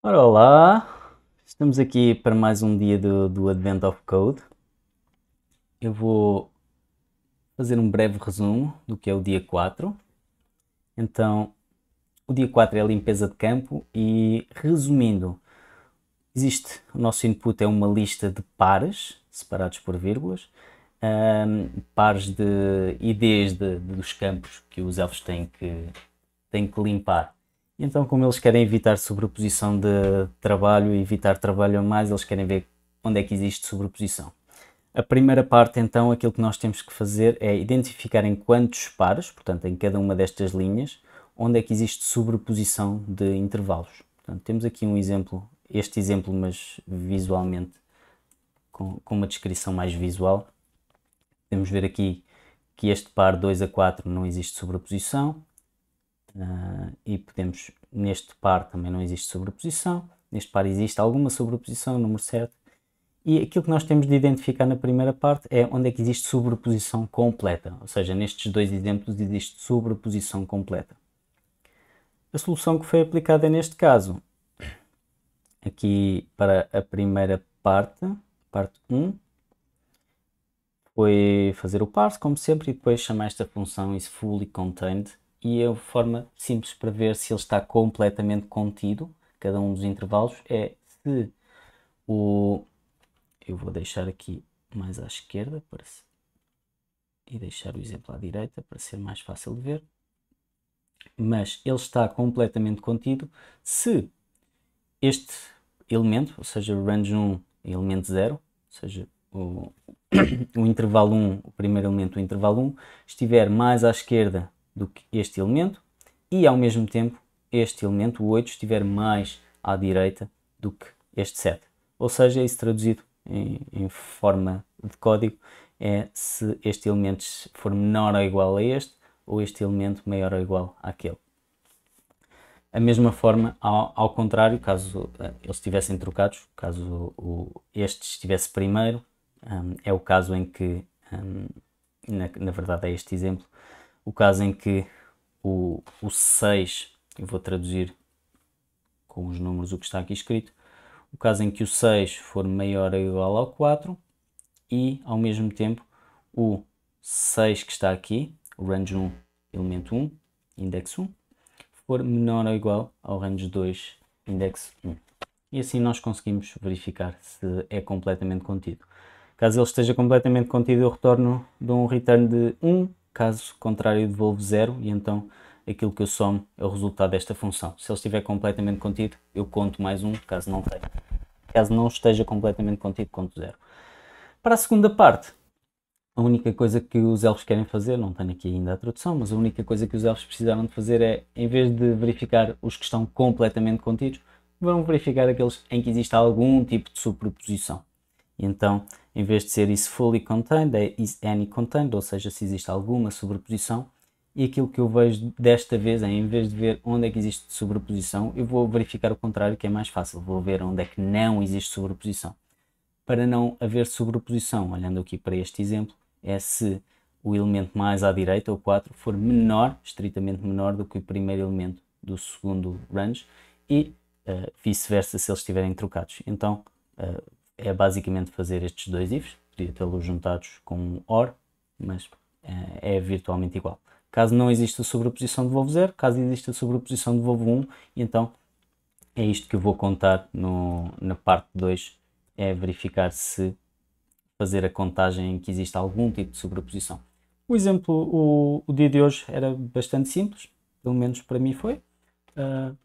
Ora olá, estamos aqui para mais um dia do, do Advent of Code. Eu vou fazer um breve resumo do que é o dia 4. Então, o dia 4 é a limpeza de campo e, resumindo, existe o nosso input é uma lista de pares, separados por vírgulas, um, pares de IDs de, de, dos campos que os elfos têm que, têm que limpar. E então, como eles querem evitar sobreposição de trabalho, evitar trabalho a mais, eles querem ver onde é que existe sobreposição. A primeira parte, então, aquilo que nós temos que fazer é identificar em quantos pares, portanto, em cada uma destas linhas, onde é que existe sobreposição de intervalos. Portanto, temos aqui um exemplo, este exemplo, mas visualmente, com, com uma descrição mais visual. Podemos ver aqui que este par 2 a 4 não existe sobreposição, Uh, e podemos, neste par também não existe sobreposição, neste par existe alguma sobreposição, número 7, e aquilo que nós temos de identificar na primeira parte é onde é que existe sobreposição completa, ou seja, nestes dois exemplos existe sobreposição completa. A solução que foi aplicada é neste caso, aqui para a primeira parte, parte 1, foi fazer o parse, como sempre, e depois chamar esta função isFully contained, e a forma simples para ver se ele está completamente contido, cada um dos intervalos, é se o. Eu vou deixar aqui mais à esquerda para se, e deixar o exemplo à direita para ser mais fácil de ver. Mas ele está completamente contido se este elemento, ou seja, o range 1 e é elemento 0, ou seja, o, o intervalo 1, o primeiro elemento do intervalo 1, estiver mais à esquerda do que este elemento e ao mesmo tempo este elemento, o 8, estiver mais à direita do que este 7. Ou seja, isso traduzido em, em forma de código é se este elemento for menor ou igual a este ou este elemento maior ou igual àquele. A mesma forma, ao, ao contrário, caso eh, eles estivessem trocados, caso o, este estivesse primeiro, um, é o caso em que, um, na, na verdade é este exemplo, o caso em que o, o 6, eu vou traduzir com os números o que está aqui escrito, o caso em que o 6 for maior ou igual ao 4 e, ao mesmo tempo, o 6 que está aqui, o range 1, elemento 1, index 1, for menor ou igual ao range 2, index 1. E assim nós conseguimos verificar se é completamente contido. Caso ele esteja completamente contido, eu retorno, de um return de 1 caso contrário devolvo zero e então aquilo que eu somo é o resultado desta função. Se ele estiver completamente contido, eu conto mais um, caso não tenha. Caso não esteja completamente contido, conto zero. Para a segunda parte, a única coisa que os elfos querem fazer, não tenho aqui ainda a tradução, mas a única coisa que os elfos precisaram de fazer é, em vez de verificar os que estão completamente contidos, vão verificar aqueles em que existe algum tipo de sobreposição. Então, em vez de ser is fully contained, é is any contained, ou seja, se existe alguma sobreposição. E aquilo que eu vejo desta vez é, em vez de ver onde é que existe sobreposição, eu vou verificar o contrário, que é mais fácil. Vou ver onde é que não existe sobreposição. Para não haver sobreposição, olhando aqui para este exemplo, é se o elemento mais à direita, o 4, for menor, estritamente menor, do que o primeiro elemento do segundo range e uh, vice-versa se eles estiverem trocados. Então, uh, é basicamente fazer estes dois ifs, podia tê-los juntados com um OR, mas eh, é, virtualmente igual. Caso não exista sobreposição, de Volvo 0, caso exista sobreposição, Volvo 1, um, então é isto que eu vou contar no, na parte 2, é verificar se fazer a contagem em que existe algum tipo de sobreposição. O exemplo, o, o dia de hoje era bastante simples, pelo menos para mim foi. Uh,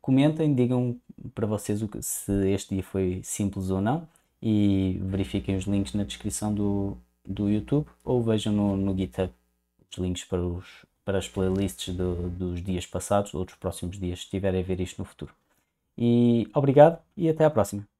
comentem, digam para vocês o que, se este dia foi simples ou não e verifiquem os links na descrição do, do YouTube ou vejam no, no GitHub os links para, os, para as playlists do, dos dias passados ou dos próximos dias, se estiverem a ver isto no futuro. E obrigado e até à próxima.